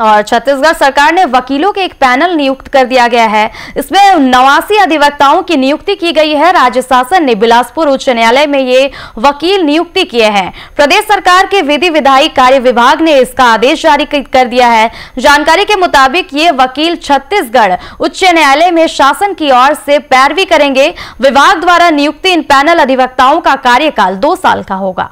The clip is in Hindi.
और छत्तीसगढ़ सरकार ने वकीलों के एक पैनल नियुक्त कर दिया गया है इसमें नवासी अधिवक्ताओं की नियुक्ति की गई है राज्य शासन ने बिलासपुर उच्च न्यायालय में ये वकील नियुक्ति किए हैं प्रदेश सरकार के विधि विधायी कार्य विभाग ने इसका आदेश जारी कर दिया है जानकारी के मुताबिक ये वकील छत्तीसगढ़ उच्च न्यायालय में शासन की ओर से पैरवी करेंगे विभाग द्वारा नियुक्ति इन पैनल अधिवक्ताओं का कार्यकाल दो साल का होगा